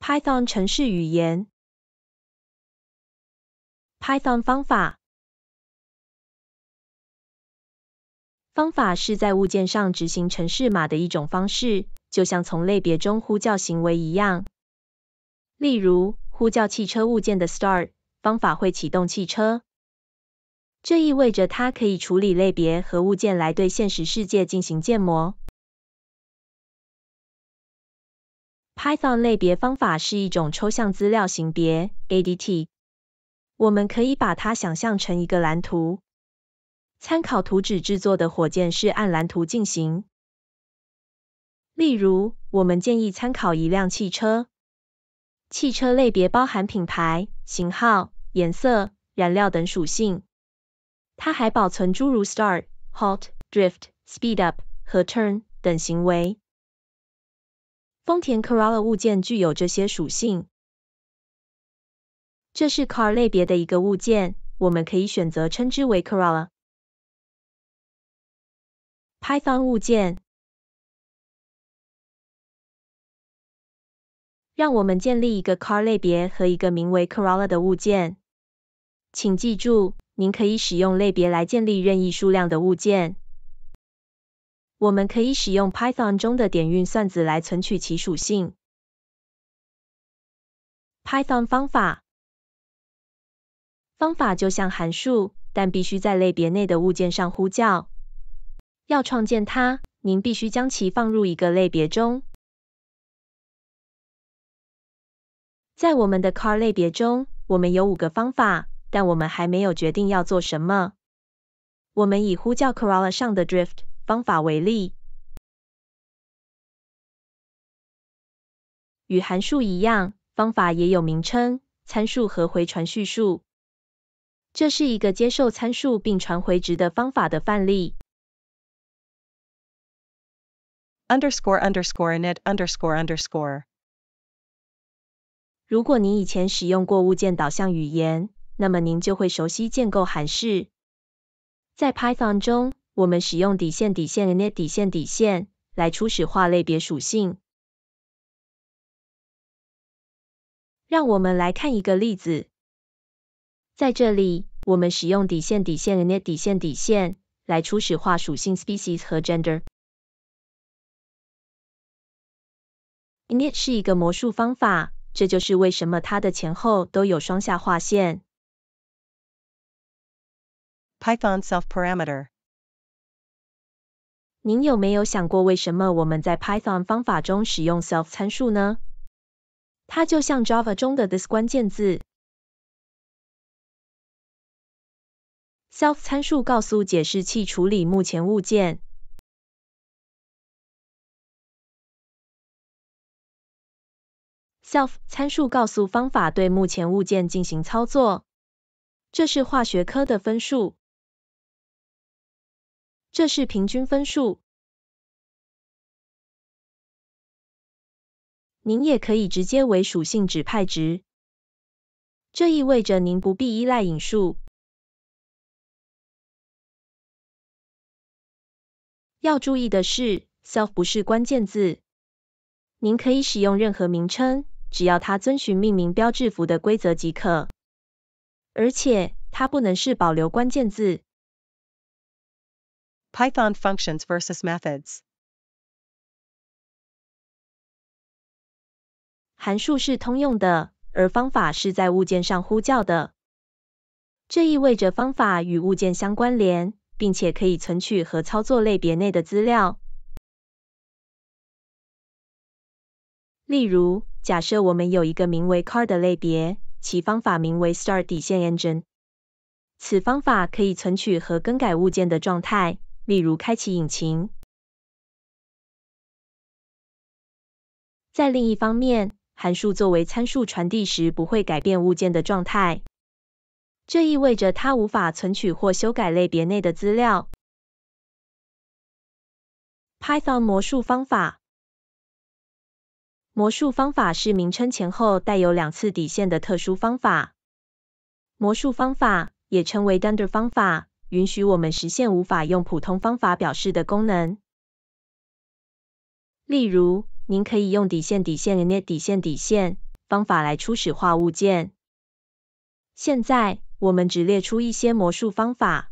Python 程式语言。Python 方法。方法是在物件上执行程式码的一种方式，就像从类别中呼叫行为一样。例如，呼叫汽车物件的 start 方法会启动汽车，这意味着它可以处理类别和物件来对现实世界进行建模。Python 类别方法是一种抽象资料型别 （ADT）。我们可以把它想象成一个蓝图。参考图纸制作的火箭是按蓝图进行。例如，我们建议参考一辆汽车。汽车类别包含品牌、型号、颜色、燃料等属性。它还保存诸如 start、halt、drift、speed up 和 turn 等行为。丰田 Corolla 物件具有这些属性。这是 car 类别的一个物件，我们可以选择称之为 Corolla。Python 物件。让我们建立一个 car 类别和一个名为 Corolla 的物件。请记住，您可以使用类别来建立任意数量的物件。我们可以使用 Python 中的点运算子来存取其属性。Python 方法，方法就像函数，但必须在类别内的物件上呼叫。要创建它，您必须将其放入一个类别中。在我们的 Car 类别中，我们有五个方法，但我们还没有决定要做什么。我们已呼叫 Corolla 上的 drift。方法为例，与函数一样，方法也有名称、参数和回传叙述。这是一个接受参数并传回值的方法的范例。如果你以前使用过物件导向语言，那么您就会熟悉建构函式。在 Python 中。我们使用底线、底线、init、底线、底线来初始化类别属性。让我们来看一个例子，在这里我们使用底线、底线、init、底线、底线来初始化属性 species 和 gender。init 是一个魔术方法，这就是为什么它的前后都有双下划线。Python self parameter。您有没有想过，为什么我们在 Python 方法中使用 self 参数呢？它就像 Java 中的 this 关键字。self 参数告诉解释器处理目前物件。self 参数告诉方法对目前物件进行操作。这是化学科的分数。这是平均分数。您也可以直接为属性指派值，这意味着您不必依赖引数。要注意的是，self 不是关键字，您可以使用任何名称，只要它遵循命名标志符的规则即可，而且它不能是保留关键字。Python functions vs methods. 函数是通用的，而方法是在物件上呼叫的。这意味着方法与物件相关联，并且可以存取和操作类别内的资料。例如，假设我们有一个名为 Car 的类别，其方法名为 start_engine。此方法可以存取和更改物件的状态。例如开启引擎。在另一方面，函数作为参数传递时不会改变物件的状态，这意味着它无法存取或修改类别内的资料。Python 魔术方法，魔术方法是名称前后带有两次底线的特殊方法，魔术方法也称为 dunder 方法。允许我们实现无法用普通方法表示的功能。例如，您可以用底线底线底线底线方法来初始化物件。现在，我们只列出一些魔术方法。